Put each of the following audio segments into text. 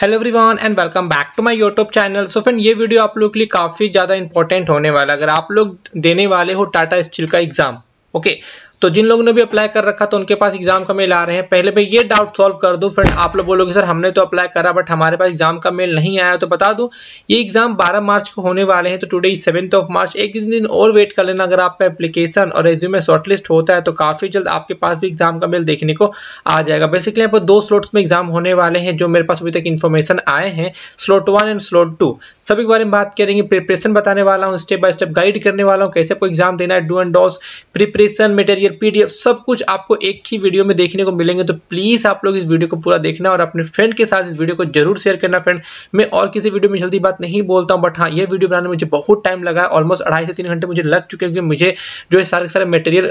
Hello everyone and welcome back to my YouTube channel so friend ये video आप लोग के लिए काफ़ी ज़्यादा इंपॉर्टेंट होने वाला अगर आप लोग देने वाले हो टाटा स्टील का एग्ज़ाम ओके तो जिन लोगों ने भी अप्लाई कर रखा तो उनके पास एग्जाम का मेल आ रहे हैं पहले मैं ये डाउट सॉल्व कर दूं फ्रेंड आप लोग बोलोगे सर हमने तो अप्लाई करा बट हमारे पास एग्जाम का मेल नहीं आया तो बता दूं ये एग्जाम 12 मार्च को होने वाले हैं तो today is seventh of March एक दिन और वेट कर लेना अगर आपका एप्लीकेशन और रेज्यूमे शॉर्टलिस्ट होता है तो काफी जल्द आपके पास भी एग्जाम का मेल देखने को आ जाएगा बेसिकली यहाँ पर दो स्लोट्स में एग्जाम होने वाले हैं जो मेरे पास अभी तक इन्फॉर्मेशन आए हैं slot one and slot two सभी के बारे में बात करेंगे प्रिपरेशन बताने वाला हूँ स्टेप बाय स्टेप गाइड करने वाला हूँ कैसे आपको एग्जाम देना है do and dos preparation material year PDF सब कुछ आपको एक ही वीडियो में देखने को मिलेंगे तो प्लीज़ आप लोग इस वीडियो को पूरा देखना और अपने फ्रेंड के साथ इस वीडियो को जरूर शेयर करना फ्रेंड मैं और किसी वीडियो में जल्दी बात नहीं बोलता हूँ बट हाँ ये वीडियो बनाने में मुझे बहुत टाइम लगा ऑलमोस्ट अढ़ाई से तीन घंटे मुझे लग चुके क्योंकि मुझे जो है सारे सारे मटेरियल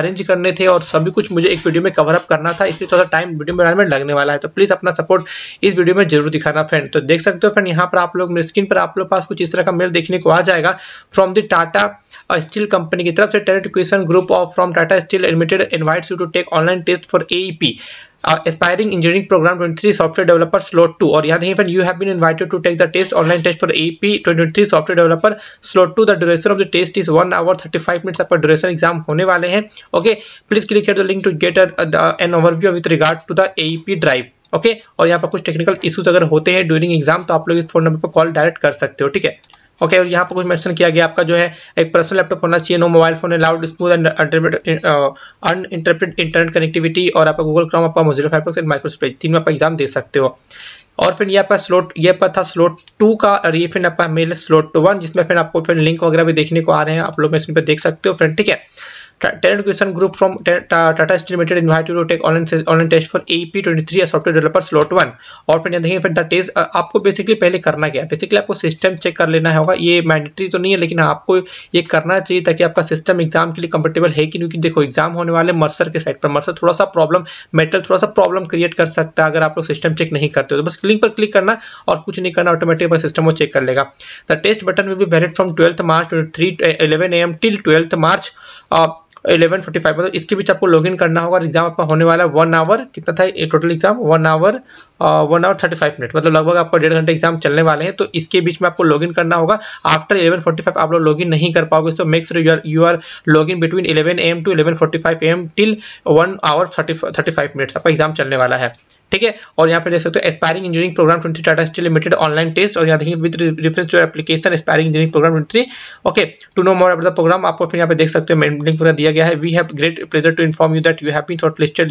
अरेंज करने थे और सभी कुछ मुझे एक वीडियो में कवरअप करना था इसलिए थोड़ा टाइम वीडियो बनाने में लगने वाला है तो प्लीज़ अपना सपोर्ट इस वीडियो में जरूर दिखाना फ्रेंड तो देख सकते हो फ्रेंड यहाँ पर आप लोग मेरे स्क्रीन पर आप लोग पास कुछ इस तरह का मेल देखने को आ जाएगा from the Tata Steel company की तरफ से टेनेट question group from Tata Steel Limited invites you to take online test for AEP. Aspiring engineering programme 23 software developer slot two और यहाँ देखिए you have been invited to take the test online test for AP 23 software developer slot two the duration of the test is one hour 35 minutes आपका duration exam होने वाले हैं okay please click here the link to get an overview with regard to the AP drive okay और यहाँ पर कुछ technical issues अगर होते हैं ड्यूरिंग एग्जाम तो आप लोग इस फोन नंबर पर कॉल डायरेक्ट कर सकते हो ठीक है ओके और यहाँ पर कुछ मेंशन किया गया आपका जो है एक पर्सनल लैपटॉप होना चाहिए no mobile phone allowed smooth and uninterrupted internet connectivity और आपका गूगल क्रोम आपका मोजिलो फाइव एंड माइक्रोसॉफ्ट तीन में आप एग्जाम दे सकते हो और फिर ये आपका स्लोट ये पर था स्लोट टू का और ये फिर आपका मेल स्लोट वन जिसमें फिर आपको फिर लिंक वगैरह भी देखने को आ रहे हैं आप लोग मैं इसमें पर देख सकते हो फ्रेंड ठीक है Talent Acquisition Group from Tata Steel Limited invited you to take online online test for AEP23 software developer slot one और फिर देखेंगे फिर दैट इज आपको बेसिकली पहले करना क्या है बेसिकली आपको सिस्टम चेक कर लेना होगा ये मैंडेटरी तो नहीं है लेकिन आपको ये करना चाहिए ताकि आपका सिस्टम एग्जाम के लिए कंफर्टेबल है कि नहीं क्योंकि देखो एग्जाम होने वाले मर्सर के साइड पर मर्सर थोड़ा सा प्रॉब्लम मेटल थोड़ा सा प्रॉब्लम क्रिएट कर सकता है अगर आप लोग सिस्टम चेक नहीं करते हो तो बस लिंक पर क्लिक करना और कुछ नहीं करना ऑटोमेटिक सिस्टम वो चेक कर लेगा the test button will be valid from twelfth March twenty three eleven A M till twelfth March eleven forty five मतलब इसके बीच आपको लॉग इन करना होगा एग्जाम आपका होने वाला है वन आवर कितना था ये total exam one hour one hour thirty five minute मतलब लगभग आपका डेढ़ घंटे एग्जाम चलने वाले हैं तो इसके बीच में आपको लॉग इन करना होगा आफ्टर इलेवन फोर्टी फाइव आप लोग लॉग इन नहीं कर पाओगे so make sure you are you are log in between eleven AM to eleven forty five AM till one hour thirty thirty five minutes आपका exam चलने वाला है ठीक है और यहाँ पे देख सकते हो aspiring engineering programme twenty Tata Steel limited online test और यहाँ देखिए विद रिफरेंस जो application aspiring engineering programme twenty okay to know more about the programme आपको फिर यहाँ पे देख सकते हो लिंक पूरा दिया गया है we have great pleasure to inform you that you have been shortlisted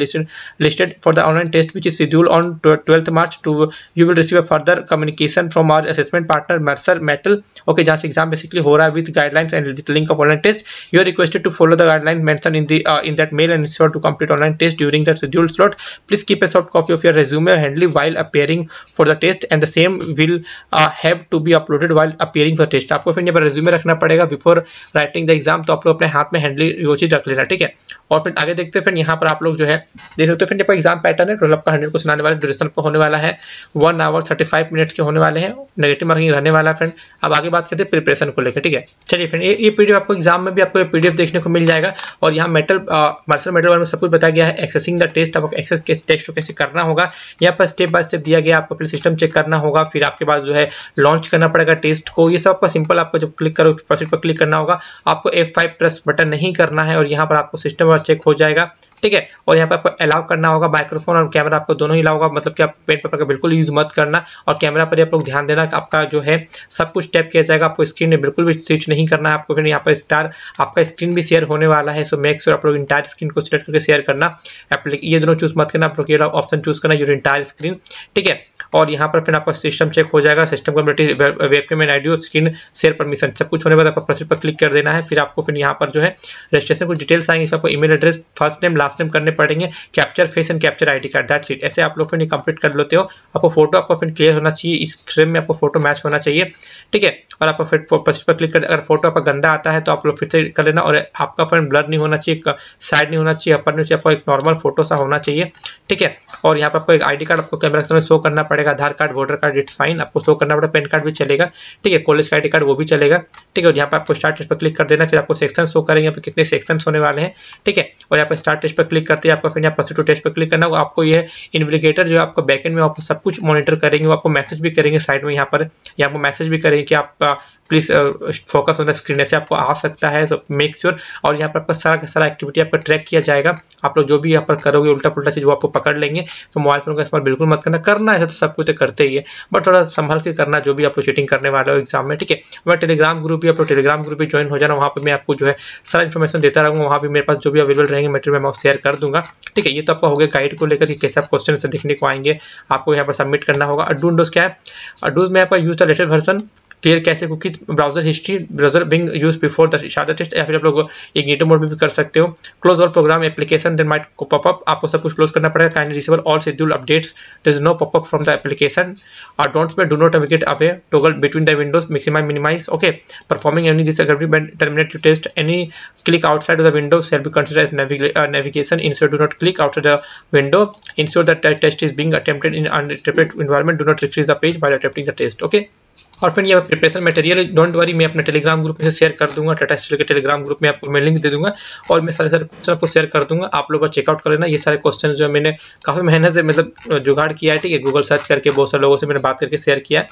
listed for the online test which is schedule on twelfth March to you will receive a further communication from our assessment partner Mercer Mettl okay जहाँ से exam basically हो रहा है with guidelines and with link of online test you are requested to follow the guideline mentioned in the in that male and ensure to complete online test during that schedule slot please keep a soft copy of your resume handy while appearing for the test and the same will uh, have to be uploaded while appearing for test आपको फिर यहाँ पर resume रखना पड़ेगा before writing the exam तो आप लोग अपने हाथ में handly वो चीज़ रख लेना ठीक है और फिर आगे देखते हैं फिर यहाँ पर आप लोग जो है देख सकते हो फिर आपका एग्जाम पैटर्न है टोटल आपका हंड्रेड क्वेश्चन आने वाला ड्यूरेशन पर होने वाला है one hour thirty five minutes के होने वाले हैं नेगेटिव मार्किंग रहने वाला है फ्रेंड अब आगे बात करते हैं प्रिपरेशन को लेकर ठीक है चलिए फ्रेंड ये ये पीडीएफ आपको एग्जाम में भी आपको पीडीएफ देखने को मिल जाएगा और यहाँ मेटल मार्शल मेटल में सब कुछ बताया गया है एक्सेसिंग द टेस्ट आपको एक्सेस टेस्ट को कैसे करना होगा होगा यहाँ पर स्टेप बाय स्टेप दिया गया आपको अपने सिस्टम चेक करना होगा फिर आपके पास जो है लॉन्च करना पड़ेगा टेस्ट को ये सब आपका सिंपल आपको जब क्लिक करो प्रोसेस पर क्लिक करना होगा आपको एफ फाइव प्लस बटन नहीं करना है और यहाँ पर आपको सिस्टम चेक हो जाएगा ठीक है और यहाँ पर आपको अलाउ करना होगा माइक्रोफोन और कैमरा आपको दोनों ही लाओगा मतलब कि आप पेन पेपर का बिल्कुल यूज मत करना और कैमरा पर आप लोग ध्यान देना आपका जो है सब कुछ टैप किया जाएगा आपको स्क्रीन में बिल्कुल भी स्विच नहीं करना है आपको फिर यहाँ पर स्टार आपका स्क्रीन भी शेयर होने वाला है सो मेक्स और आप लोग इंटायर स्क्रीन को सिलेक्ट करके शेयर करना ये दोनों चूज मत करना आप लोग ऑप्शन चूज करना यूर इंटायर स्क्रीन ठीक है और यहाँ पर फिर आपका सिस्टम चेक हो जाएगा system community web payment ID screen share permission सब कुछ होने बाद आपको प्रोसेस पर क्लिक कर देना है फिर आपको फिर यहाँ पर जो है रजिस्ट्रेशन कुछ डिटेल्स आएंगे आपको email address first name last name करने पड़ेंगे capture face and capture ID card that seat ऐसे आप लोग फिर कंप्लीट कर लेते हो आपको फोटो आपको फिर क्लियर होना चाहिए इस फ्रेम में आपको फोटो मैच होना चाहिए ठीक है और आपको फिर प्रोसेस पर क्लिक कर अगर फोटो आपका गंदा आता है तो आप लोग फिर से कर लेना और आपका फिर ब्लर नहीं होना चाहिए साइड नहीं होना चाहिए अपर नहीं चाहिए आपको एक नॉर्मल फोटो सा होना चाहिए ठीक है और यहाँ पर आपको एक आईडी कार्ड आपको कैमरा के समय शो करना पड़ेगा Aadhaar card voter card it's fine आपको शो करना पड़ेगा पेन कार्ड भी चलेगा ठीक है कॉलेज का आई कार्ड वो भी चलेगा ठीक है और यहाँ पर आपको स्टार्ट पर क्लिक कर देना फिर आपको सेक्शन शो करेंगे यहाँ पर कितने सेक्शन होने वाले हैं ठीक है और यहाँ पर स्टार्ट टेस्ट पर क्लिक करते हैं आपका फिर यहाँ पॉजिटिव टेस्ट पर क्लिक करना होगा आपको ये इन्विगेटर जो आपका बैकेंड में आपको सब कुछ मॉनिटर करेंगे वो आपको मैसेज भी करेंगे साइड में यहाँ पर यहाँ पर मैसेज भी करेंगे कि आपका प्लीज फोकस होना स्क्रीन ऐसे आपको आ सकता है सो मेक श्योर और यहाँ पर आपका सारा का सारा एक्टिविटी आपका ट्रैक किया जाएगा आप लोग जो भी यहाँ पर करोगे उल्टा पुल्टा चीज़ वो आपको पकड़ लेंगे तो मोबाइल फोन का इस्तेमाल बिल्कुल मत करना करना है तो सब कुछ तो करते ही है बट थोड़ा संभल के करना जो भी आप लोग चीटिंग करने वाले हो एग्जाम में ठीक है मैं टेलीग्राम ग्रुप भी आप लोग टेलीग्राम ग्रुप भी ज्वाइन हो जाना वहाँ पर मैं आपको जो है सारा इन्फॉर्मेशन देता रहूँगा वहाँ भी मेरे पास जो भी अवेलेबल रहे जाएंगे मेटेरियल मैं आपको शेयर कर दूंगा ठीक है ये तो आपका हो गया गाइड को लेकर के कैसे आप क्वेश्चन देखने को आएंगे आपको यहाँ पर सबमिट करना होगा अडूडोज क्या है अडूज में आपका use the latest version clear cache cookies browser history browser being use before the शादा टेस्ट या फिर आप लोग एक नीटो मोड भी कर सकते हो क्लोज और प्रोग्राम एप्लीकेशन देन माइट को पॉपअप आपको सब कुछ क्लोज करना पड़ेगा can receiver all schedule updates there is no popup from the application और डोंट्स में do not await away toggle between the windows maximise minimise okay performing any जिस अगर भी terminate you test any click outside of the window shall be consider as navigation in do not click out the window in the test is being attempted in unattended environment do not refresh the page by attempting the test okay और friend ये preparation material don't worry मैं अपने Telegram group से share कर दूंगा Tata Steel के Telegram group में आपको मैं लिंक दे दूंगा और मैं सारे सारे क्वेश्चन आपको शेयर कर दूंगा आप लोग चेकआउट कर लेना ये सारे क्वेश्चन जो मैंने काफ़ी मेहनत से मतलब जुगाड़ किया है ठीक है गूगल सर्च करके बहुत सारे लोगों से मैंने बात करके शेयर किया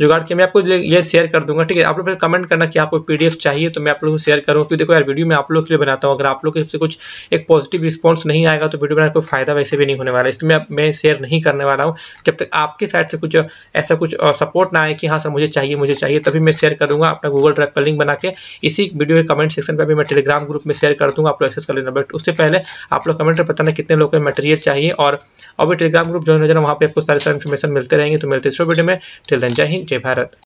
जुगाड़ के मैं आपको ये शेयर कर दूंगा ठीक है आप लोग फिर कमेंट करना कि आपको पीडीएफ चाहिए तो मैं आप लोगों को शेयर करूँ क्योंकि देखो यार वीडियो मैं आप लोग के लिए बनाता हूँ अगर आप लोग से कुछ एक पॉजिटिव रिस्पॉन्स नहीं आएगा तो वीडियो बनाने कोई फायदा वैसे भी नहीं होने वाला इसलिए मैं शेयर नहीं करने वाला हूँ जब तक आपके साइड से कुछ ऐसा कुछ सपोर्ट ना आए कि हाँ सर मुझे चाहिए मुझे चाहिए तभी मैं शेयर करूँगा अपना गूगल ड्राइव का लिंक बना के इसी वीडियो के कमेंट सेक्शन पर भी मैं टेलीग्राम ग्रुप में शेयर कर दूँगा आप लोग एक्सेस कर लेना बट उससे पहले आप लोग कमेंट में बताना कितने लोगों को मटेरियल चाहिए और अभी टेलीग्राम ग्रुप जो हो जाना वहाँ पर आपको सारे सारे इन्फॉर्मेशन मिलते रहेंगे तो मिलते हैं वीडियो में टिल देन जय हिंद जय भारत